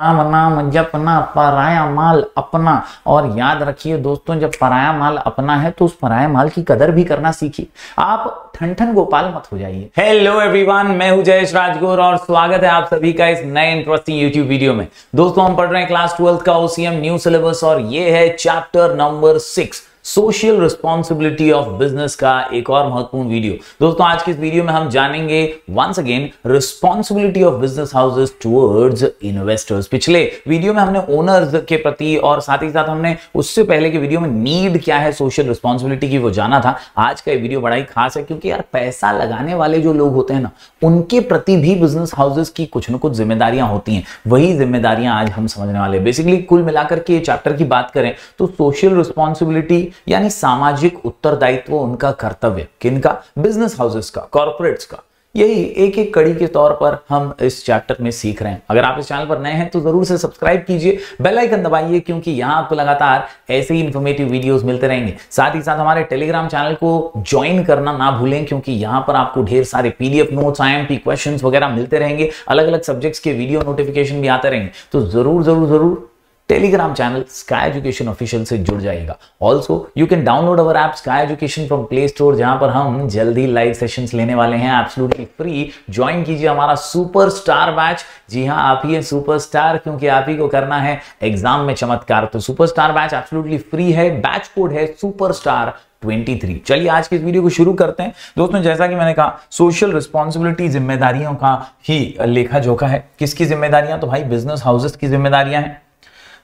नाम नाम जपना पराया माल अपना और याद रखिए दोस्तों जब पराया माल अपना है तो उस पराया माल की कदर भी करना सीखिए आप ठन ठन गोपाल मत हो जाइए हेलो एवरीवन मैं हूं जयेश राजगोर और स्वागत है आप सभी का इस नए इंटरेस्टिंग यूट्यूब वीडियो में दोस्तों हम पढ़ रहे हैं क्लास ट्वेल्थ का ओसीएम न्यू सिलेबस और ये है chapter number six social responsibility of business का एक और महत्वपूर्ण वीडियो दोस्तों आज की इस वीडियो में हम जानेंगे once again responsibility of business houses towards investors पिछले वीडियो में हमने ओनर्स के प्रति और साथ ही साथ हमने उससे पहले के वीडियो में नीड क्या है सोशल रिस्पॉन्सिबिलिटी की वो जाना था आज का वीडियो बड़ा ही खास है क्योंकि यार पैसा लगाने वाले जो लोग होते हैं ना उनके प्रति भी बिजनेस हाउसेस की कुछ ना कुछ जिम्मेदारियां होती हैं वही जिम्मेदारियां आज हम समझने वाले बेसिकली कुल मिलाकर के चैप्टर की बात करें तो सोशल रिस्पॉन्सिबिलिटी यानी सामाजिक उत्तरदायित्व उनका कर्तव्य किन का बिजनेस हाउसेस का कॉरपोरेट्स का यही एक एक कड़ी के तौर पर हम इस चैप्टर में सीख रहे हैं अगर आप इस चैनल पर नए हैं तो जरूर से सब्सक्राइब कीजिए बेल आइकन दबाइए क्योंकि यहां आपको लगातार ऐसे ही इंफॉर्मेटिव वीडियोस मिलते रहेंगे साथ ही साथ हमारे टेलीग्राम चैनल को ज्वाइन करना ना भूलें क्योंकि यहां पर आपको ढेर सारे पीडीएफ नोट्स आई एम वगैरह मिलते रहेंगे अलग अलग सब्जेक्ट्स के वीडियो नोटिफिकेशन भी आते रहेंगे तो जरूर जरूर जरूर Telegram channel Sky Education official से जुड़ जाएगा also you can download our app Sky Education from Play Store जहां पर हम जल्दी लाइव सेशन लेने वाले हैं एब्सोल्युटली फ्री ज्वाइन कीजिए हमारा सुपर स्टार बैच जी हाँ आप ही है सुपर स्टार क्योंकि आप ही को करना है एग्जाम में चमत्कार तो super star batch absolutely free है बैच कोड है सुपर स्टार 23 चलिए आज के इस वीडियो को शुरू करते हैं दोस्तों जैसा कि मैंने कहा सोशल रिस्पॉन्सिबिलिटी जिम्मेदारियों का ही लेखा जोखा है किसकी जिम्मेदारियां तो भाई बिजनेस हाउसेस की जिम्मेदारियां हैं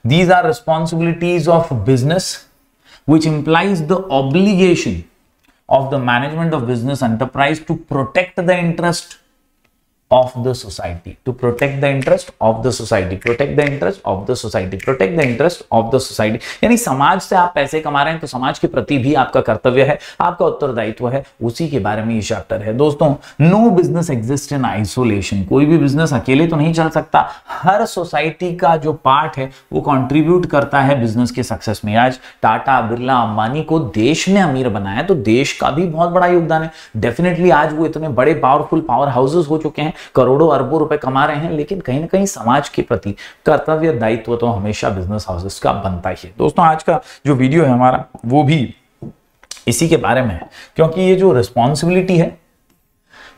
These are responsibilities of business, which implies the obligation of the management of business enterprise to protect the interest of the society to protect the interest of the society protect the interest of the society protect the interest of the society यानी समाज से आप पैसे कमा रहे हैं तो समाज के प्रति भी आपका कर्तव्य है आपका उत्तरदायित्व है उसी के बारे में ये चैप्टर है दोस्तों no business exist in isolation कोई भी बिजनेस अकेले तो नहीं चल सकता हर सोसाइटी का जो पार्ट है वो कॉन्ट्रीब्यूट करता है बिजनेस के सक्सेस में आज टाटा बिरला अंबानी को देश ने अमीर बनाया तो देश का भी बहुत बड़ा योगदान है डेफिनेटली आज वो इतने बड़े पावरफुल पावर हाउसेस हो चुके हैं करोड़ों अरबों रुपए कमा रहे हैं लेकिन कहीं ना कहीं समाज के प्रति कर्तव्य दायित्व तो हमेशा बिजनेस हाउसेस का बनता ही है दोस्तों आज का जो वीडियो है हमारा वो भी इसी के बारे में है क्योंकि ये जो रिस्पॉन्सिबिलिटी है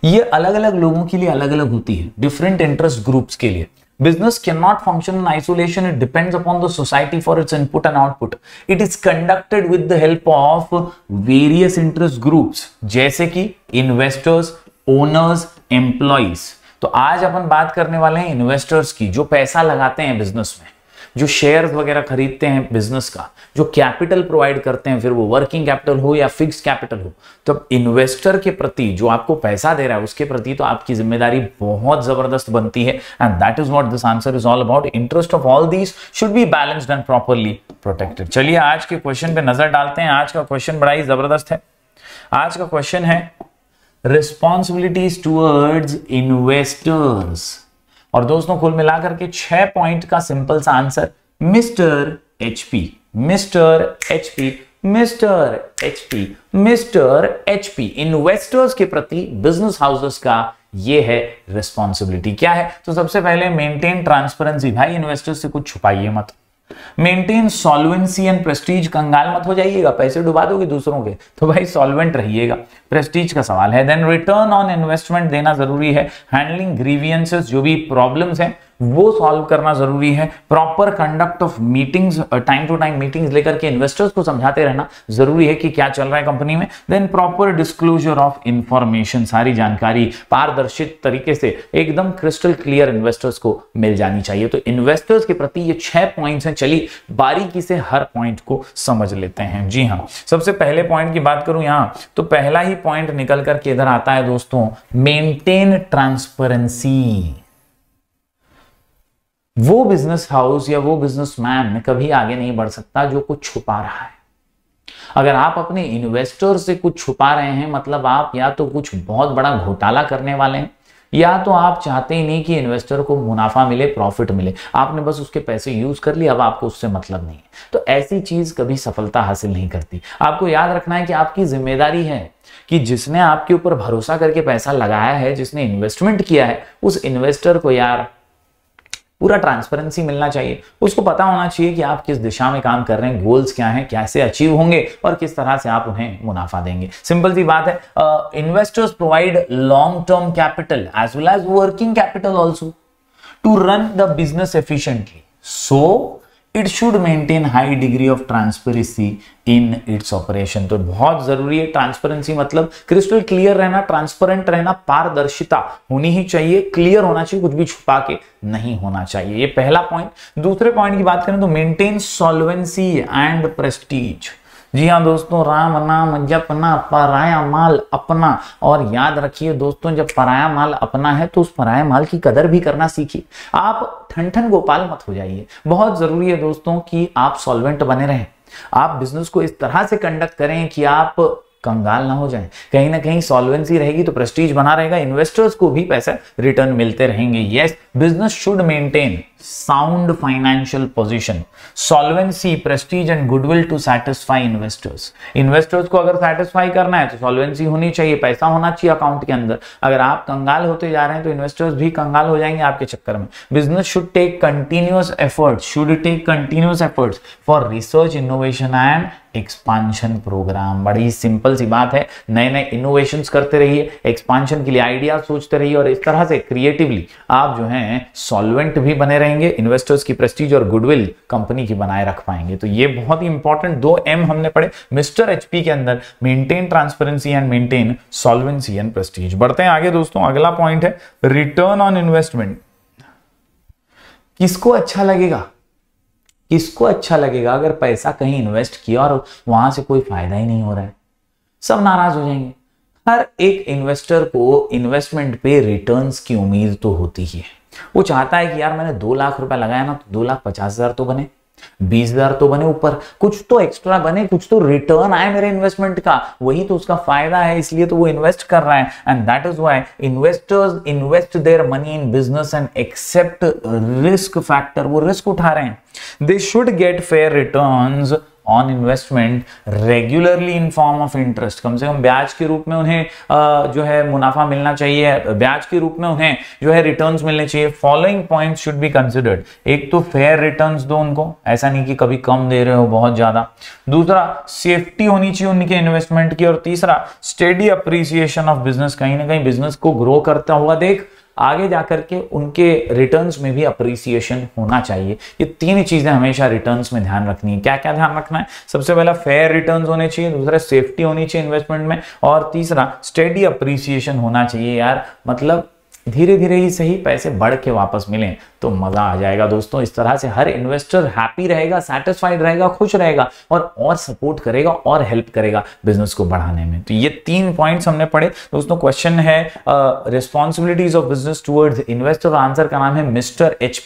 ये अलग अलग लोगों के लिए अलग अलग होती है डिफरेंट इंटरेस्ट ग्रुप्स के लिए business can not function in isolation it depends upon the society for its input and output it is conducted with the help of various interest groups जैसे कि इन्वेस्टर्स ओनर्स एम्प्लॉयज तो आज अपन बात करने वाले हैं इन्वेस्टर्स की जो पैसा लगाते हैं बिजनेस में जो शेयर वगैरह खरीदते हैं बिजनेस का जो कैपिटल प्रोवाइड करते हैं फिर वो वर्किंग कैपिटल हो या फिक्स कैपिटल हो तो इन्वेस्टर के प्रति जो आपको पैसा दे रहा है उसके प्रति तो आपकी जिम्मेदारी बहुत जबरदस्त बनती है and that is what this answer is all about interest of all these should be balanced and properly protected चलिए आज के क्वेश्चन पे नजर डालते हैं आज का क्वेश्चन बड़ा ही जबरदस्त है आज का क्वेश्चन है रिस्पॉन्सिबिलिटीज टूवर्ड्स इन्वेस्टर्स और दोस्तों कुल मिलाकर के छह पॉइंट का सिंपल सा answer Mister HP Mister HP Mister HP Mister HP investors के प्रति बिजनेस हाउसेस का ये है रिस्पॉन्सिबिलिटी क्या है तो सबसे पहले मेंटेन ट्रांसपेरेंसी भाई इन्वेस्टर्स से कुछ छुपाइए मत मेंटेन सॉल्वेंसी एंड प्रेस्टीज कंगाल मत हो जाइएगा पैसे डुबा दोगे दूसरों के तो भाई सॉल्वेंट रहिएगा प्रेस्टीज का सवाल है देन रिटर्न ऑन इन्वेस्टमेंट देना जरूरी है हैंडलिंग ग्रीवियंसेस जो भी प्रॉब्लम्स हैं वो सॉल्व करना जरूरी है proper conduct of meetings time to time meetings लेकर के इन्वेस्टर्स को समझाते रहना जरूरी है कि क्या चल रहा है कंपनी में then proper disclosure of information सारी जानकारी पारदर्शित तरीके से एकदम क्रिस्टल क्लियर इन्वेस्टर्स को मिल जानी चाहिए तो इन्वेस्टर्स के प्रति ये छह पॉइंट्स हैं चलिए बारीकी से हर पॉइंट को समझ लेते हैं जी हाँ सबसे पहले पॉइंट की बात करूं यहां तो पहला ही पॉइंट निकल करके इधर आता है दोस्तों मेंटेन ट्रांसपेरेंसी वो बिजनेस हाउस या वो बिजनेसमैन कभी आगे नहीं बढ़ सकता जो कुछ छुपा रहा है अगर आप अपने इन्वेस्टर से कुछ छुपा रहे हैं मतलब आप या तो कुछ बहुत बड़ा घोटाला करने वाले हैं या तो आप चाहते ही नहीं कि इन्वेस्टर को मुनाफा मिले प्रॉफिट मिले आपने बस उसके पैसे यूज कर लिए अब आपको उससे मतलब नहीं है तो ऐसी चीज कभी सफलता हासिल नहीं करती आपको याद रखना है कि आपकी जिम्मेदारी है कि जिसने आपके ऊपर भरोसा करके पैसा लगाया है जिसने इन्वेस्टमेंट किया है उस इन्वेस्टर को यार पूरा ट्रांसपेरेंसी मिलना चाहिए उसको पता होना चाहिए कि आप किस दिशा में काम कर रहे हैं गोल्स क्या हैं कैसे अचीव होंगे और किस तरह से आप उन्हें मुनाफा देंगे सिंपल सी बात है investors provide long term capital as well as working capital also to run the business efficiently so it should maintain high degree of transparency in its operation तो बहुत जरूरी है ट्रांसपेरेंसी मतलब क्रिस्टल क्लियर रहना transparent रहना पारदर्शिता होनी ही चाहिए क्लियर होना चाहिए कुछ भी छुपा के नहीं होना चाहिए ये पहला पॉइंट दूसरे पॉइंट की बात करें तो मेंटेन सॉल्वेंसी एंड प्रेस्टीज जी हाँ दोस्तों राम नाम जपना पराया माल अपना और याद रखिए दोस्तों जब पराया माल अपना है तो उस पराया माल की कदर भी करना सीखिए आप ठन ठन गोपाल मत हो जाइए बहुत जरूरी है दोस्तों कि आप सॉल्वेंट बने रहें आप बिजनेस को इस तरह से कंडक्ट करें कि आप कंगाल ना हो जाए कहीं ना कहीं सॉल्वेंसी रहेगी तो प्रेस्टीज बना रहेगा इन्वेस्टर्स को भी पैसा रिटर्न मिलते रहेंगे yes business should maintain sound financial position solvency prestige and goodwill to satisfy investors investors को अगर satisfy करना है तो solvency होनी चाहिए पैसा होना चाहिए अकाउंट के अंदर अगर आप कंगाल होते जा रहे हैं तो इन्वेस्टर्स भी कंगाल हो जाएंगे आपके चक्कर में business should take continuous efforts should take continuous efforts for research innovation and expansion program बड़ी सिंपल सी बात है नए नए इनोवेशन करते रहिए एक्सपांशन के लिए आइडिया सोचते रहिए और इस तरह से क्रिएटिवली आप जो है सॉल्वेंट भी बने रहे रहेंगे इन्वेस्टर्स की प्रेस्टीज और गुडविल कंपनी की बनाए रख पाएंगे तो ये बहुत ही इंपॉर्टेंट दो एम हमने पढ़े मिस्टर एचपी के अंदर maintain transparency and maintain solvency and prestige बढ़ते हैं आगे दोस्तों अगला पॉइंट है रिटर्न ऑन इन्वेस्टमेंट किसको अच्छा लगेगा किसको अच्छा लगेगा अगर पैसा कहीं इन्वेस्ट किया और वहां से कोई फायदा ही नहीं हो रहा है सब नाराज हो जाएंगे हर एक इन्वेस्टर को इन्वेस्टमेंट पे रिटर्न्स की उम्मीद तो होती ही है वो चाहता है कि यार मैंने दो लाख रुपए लगाया ना तो दो लाख पचास हजार तो बने बीस हजार तो बने ऊपर कुछ तो एक्स्ट्रा बने कुछ तो रिटर्न आए मेरे इन्वेस्टमेंट का वही तो उसका फायदा है इसलिए तो वो इन्वेस्ट कर रहा है and that is why investors invest their money in business and accept risk factor वो रिस्क उठा रहे हैं they should get fair returns on investment regularly in form of interest कम से कम ब्याज के रूप में उन्हें जो है मुनाफा मिलना चाहिए ब्याज के रूप में उन्हें जो है रिटर्न मिलने चाहिए following point should be considered एक तो फेयर रिटर्न दो उनको ऐसा नहीं कि कभी कम दे रहे हो बहुत ज्यादा दूसरा सेफ्टी होनी चाहिए उनके इन्वेस्टमेंट की और तीसरा स्टेडी अप्रिसिएशन ऑफ बिजनेस कहीं ना कहीं बिजनेस को ग्रो करता हुआ देख आगे जाकर के उनके रिटर्न्स में भी अप्रिसिएशन होना चाहिए ये तीन चीज़ें हमेशा रिटर्न्स में ध्यान रखनी है क्या क्या ध्यान रखना है सबसे पहला फेयर रिटर्न्स होने चाहिए दूसरा सेफ्टी होनी चाहिए इन्वेस्टमेंट में और तीसरा स्टेडी अप्रिसिएशन होना चाहिए यार मतलब धीरे धीरे ही सही पैसे बढ़ के वापस मिले तो मजा आ जाएगा दोस्तों इस तरह से हर इन्वेस्टर हैप्पी रहेगा सेटिस्फाइड रहेगा खुश रहेगा और और सपोर्ट करेगा और हेल्प करेगा बिजनेस को बढ़ाने में तो ये तीन पॉइंट्स हमने पढ़े दोस्तों क्वेश्चन है responsibilities of business towards investor answer का नाम है मिस्टर एच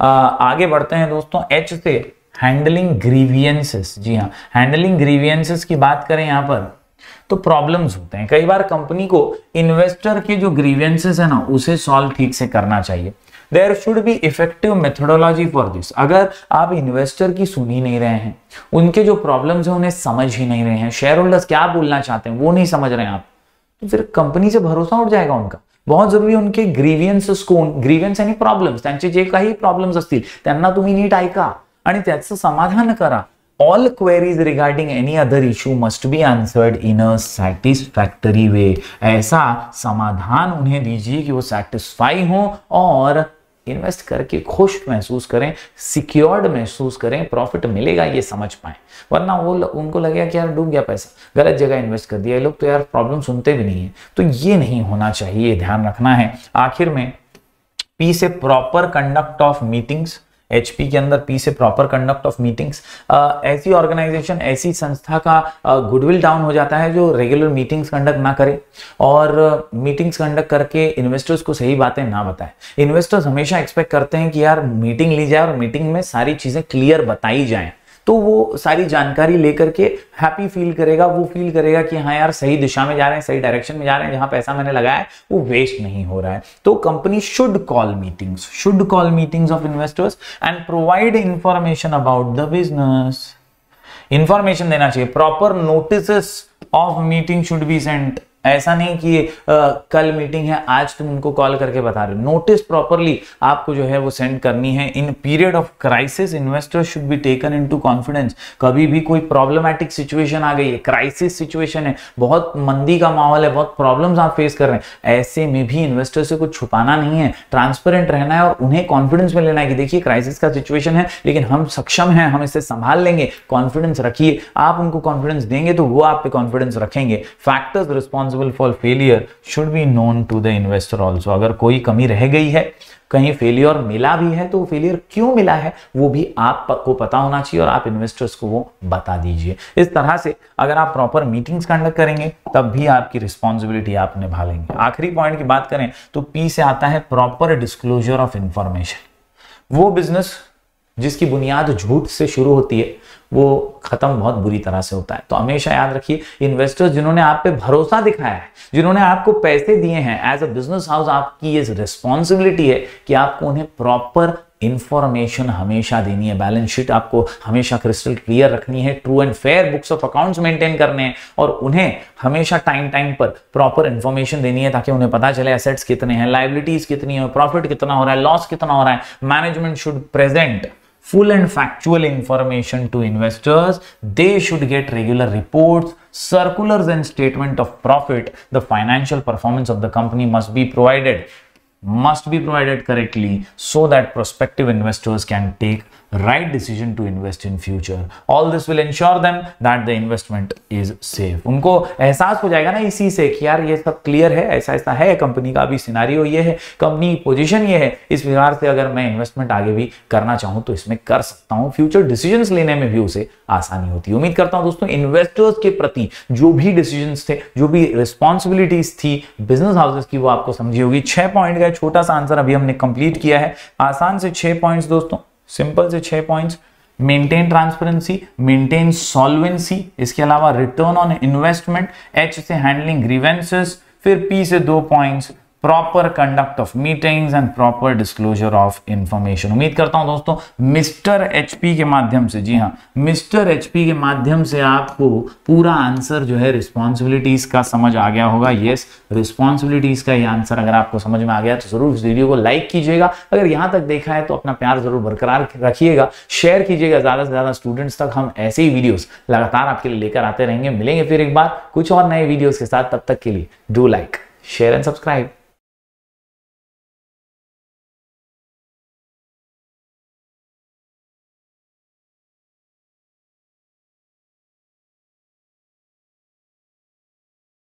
आगे बढ़ते हैं दोस्तों एच से हैंडलिंग ग्रीवियंसेस जी हाँ हैंडलिंग ग्रीवियंसेस की बात करें यहाँ पर तो प्रॉब्लम्स होते हैं कई बार कंपनी को इन्वेस्टर के जो ग्रीवेंसेस है ना उसे सॉल्व ठीक से करना चाहिए there should be effective methodology for this अगर आप इन्वेस्टर की सुन ही नहीं रहे हैं उनके जो प्रॉब्लम्स हैं उन्हें समझ ही नहीं रहे हैं शेयर होल्डर्स क्या बोलना चाहते हैं वो नहीं समझ रहे हैं आप तो फिर कंपनी से भरोसा उठ जाएगा उनका बहुत जरूरी उनके ग्रीवियन्सेस को ग्रीवियंस यानी प्रॉब्लम्स त्यांचे जे काही प्रॉब्लेम्स असतील त्यांना तुम्ही नीट ऐका आणि त्याचं समाधान करा all queries regarding any other issue must be answered in a satisfactory way ऐसा समाधान उन्हें दीजिए कि वो सेटिस्फाई हो और इन्वेस्ट करके खुश महसूस करें सिक्योर्ड महसूस करें प्रॉफिट मिलेगा ये समझ पाए वरना वो उनको लगेगा कि यार डूब गया पैसा गलत जगह इन्वेस्ट कर दिया ये लोग तो यार प्रॉब्लम सुनते भी नहीं है तो ये नहीं होना चाहिए ध्यान रखना है आखिर में पी से proper conduct of meetings HP के अंदर पी से प्रॉपर कंडक्ट ऑफ मीटिंग्स ऐसी ऑर्गेनाइजेशन ऐसी संस्था का गुडविल uh, डाउन हो जाता है जो रेगुलर मीटिंग्स कंडक्ट ना करे और मीटिंग्स uh, कंडक्ट करके इन्वेस्टर्स को सही बातें ना बताए इन्वेस्टर्स हमेशा एक्सपेक्ट करते हैं कि यार मीटिंग ली जाए और मीटिंग में सारी चीज़ें क्लियर बताई जाए तो वो सारी जानकारी लेकर के हैप्पी फील करेगा वो फील करेगा कि हाँ यार सही दिशा में जा रहे हैं सही डायरेक्शन में जा रहे हैं जहां पैसा मैंने लगाया है वो वेस्ट नहीं हो रहा है तो company should call meetings should call meetings of investors and provide information about the business information देना चाहिए proper notice of meeting should be sent ऐसा नहीं कि आ, कल मीटिंग है आज तुम उनको कॉल करके बता रहे हो नोटिस प्रॉपरली आपको जो है वो सेंड करनी है in period of crisis investor should be taken into confidence कभी भी कोई प्रॉब्लमेटिक सिचुएशन आ गई है क्राइसिस सिचुएशन है बहुत मंदी का माहौल है बहुत प्रॉब्लम आप फेस कर रहे हैं ऐसे में भी इन्वेस्टर से कुछ छुपाना नहीं है ट्रांसपेरेंट रहना है और उन्हें कॉन्फिडेंस में लेना है कि देखिए क्राइसिस का सिचुएशन है लेकिन हम सक्षम हैं हम इसे संभाल लेंगे कॉन्फिडेंस रखिए आप उनको कॉन्फिडेंस देंगे तो वो आप पे कॉन्फिडेंस रखेंगे factors response responsible for failure should be known to the investor also अगर कोई कमी रह गई है कहीं फेलियर मिला भी है तो फेलियर क्यों मिला है वो भी आपको पता होना चाहिए और आप इन्वेस्टर्स को वो बता दीजिए इस तरह से अगर आप प्रॉपर मीटिंग्स कंडक्ट करेंगे तब भी आपकी रिस्पॉन्सिबिलिटी आप निभा लेंगे आखिरी पॉइंट की बात करें तो पी से आता है प्रॉपर डिस्क्लोजर ऑफ इंफॉर्मेशन वो बिजनेस जिसकी बुनियाद झूठ से शुरू होती है वो खत्म बहुत बुरी तरह से होता है तो हमेशा याद रखिए इन्वेस्टर्स जिन्होंने आप पे भरोसा दिखाया है जिन्होंने आपको पैसे दिए हैं एज अ बिजनेस हाउस आपकी ये रिस्पॉन्सिबिलिटी है कि आपको उन्हें प्रॉपर इंफॉर्मेशन हमेशा देनी है बैलेंस शीट आपको हमेशा क्रिस्टल क्लियर रखनी है true and fair books of accounts maintain करने हैं और उन्हें हमेशा टाइम टाइम पर प्रॉपर इंफॉर्मेशन देनी है ताकि उन्हें पता चले एसेट्स कितने हैं लाइबिलिटीज कितनी है प्रॉफिट कितना हो रहा है लॉस कितना हो रहा है management should present full and factual information to investors. They should get regular reports, circulars and statement of profit. The financial performance of the company must be provided must be provided correctly so that prospective investors can take right decision to invest in future all this will ensure them that the investment is safe उनको एहसास हो जाएगा ना इसी से कि यार ये सब क्लियर है ऐसा ऐसा है कंपनी का अभी सिनारियो ये है कंपनी पोजीशन ये है इस प्रकार से अगर मैं इन्वेस्टमेंट आगे भी करना चाहूँ तो इसमें कर सकता हूँ फ्यूचर डिसीजन लेने में भी उसे आसानी होती है उम्मीद करता हूँ दोस्तों इन्वेस्टर्स के प्रति जो भी डिसीजन थे जो भी रिस्पॉन्सिबिलिटीज थी बिजनेस हाउसेज की वो आपको समझी होगी छह पॉइंट का छोटा सा आंसर अभी हमने कंप्लीट किया है आसान से छह पॉइंट्स दोस्तों सिंपल से छह points maintain transparency maintain solvency इसके अलावा रिटर्न ऑन इन्वेस्टमेंट एच से हैंडलिंग ग्रीवेंसेस फिर पी से दो points proper conduct of meetings and proper disclosure of information उम्मीद करता हूं दोस्तों मिस्टर एचपी के माध्यम से जी हाँ मिस्टर एचपी के माध्यम से आपको पूरा आंसर जो है रिस्पॉन्सिबिलिटीज का समझ आ गया होगा येस रिस्पॉन्सिबिलिटीज का ये आंसर अगर आपको समझ में आ गया तो जरूर इस वीडियो को लाइक कीजिएगा अगर यहां तक देखा है तो अपना प्यार जरूर बरकरार रखिएगा शेयर कीजिएगा ज्यादा से ज्यादा स्टूडेंट्स तक हम ऐसे ही वीडियोज लगातार आपके लिए लेकर आते रहेंगे मिलेंगे फिर एक बार कुछ और नए वीडियोज के साथ तब तक के लिए do like share and subscribe